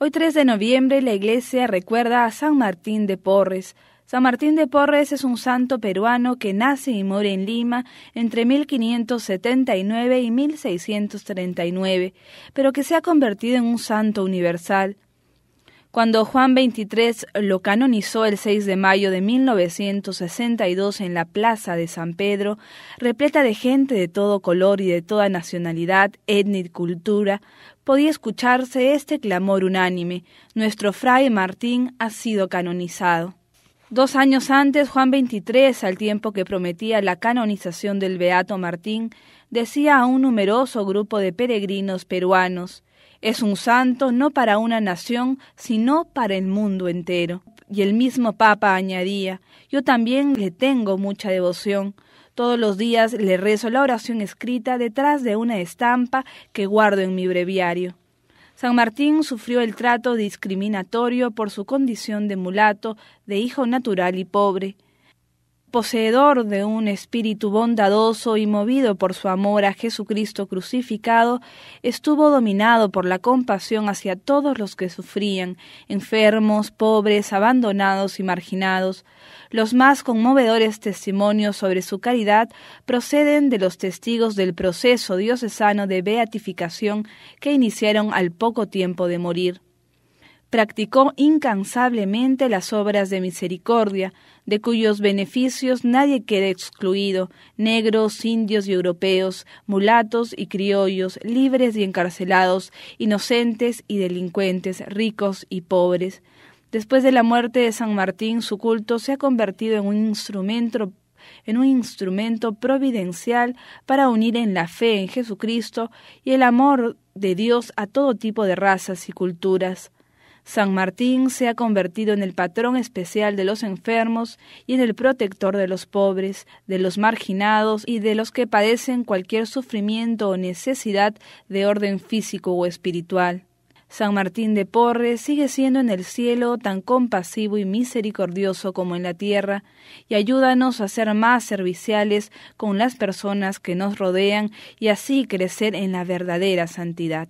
Hoy 3 de noviembre la iglesia recuerda a San Martín de Porres. San Martín de Porres es un santo peruano que nace y muere en Lima entre 1579 y 1639, pero que se ha convertido en un santo universal. Cuando Juan XXIII lo canonizó el 6 de mayo de 1962 en la Plaza de San Pedro, repleta de gente de todo color y de toda nacionalidad, etnia y cultura, podía escucharse este clamor unánime, nuestro Fray Martín ha sido canonizado. Dos años antes, Juan XXIII, al tiempo que prometía la canonización del Beato Martín, decía a un numeroso grupo de peregrinos peruanos, es un santo no para una nación, sino para el mundo entero. Y el mismo Papa añadía, yo también le tengo mucha devoción. Todos los días le rezo la oración escrita detrás de una estampa que guardo en mi breviario. San Martín sufrió el trato discriminatorio por su condición de mulato, de hijo natural y pobre poseedor de un espíritu bondadoso y movido por su amor a Jesucristo crucificado, estuvo dominado por la compasión hacia todos los que sufrían, enfermos, pobres, abandonados y marginados. Los más conmovedores testimonios sobre su caridad proceden de los testigos del proceso diocesano de beatificación que iniciaron al poco tiempo de morir practicó incansablemente las obras de misericordia, de cuyos beneficios nadie queda excluido, negros, indios y europeos, mulatos y criollos, libres y encarcelados, inocentes y delincuentes, ricos y pobres. Después de la muerte de San Martín, su culto se ha convertido en un instrumento en un instrumento providencial para unir en la fe en Jesucristo y el amor de Dios a todo tipo de razas y culturas. San Martín se ha convertido en el patrón especial de los enfermos y en el protector de los pobres, de los marginados y de los que padecen cualquier sufrimiento o necesidad de orden físico o espiritual. San Martín de Porres sigue siendo en el cielo tan compasivo y misericordioso como en la tierra, y ayúdanos a ser más serviciales con las personas que nos rodean y así crecer en la verdadera santidad.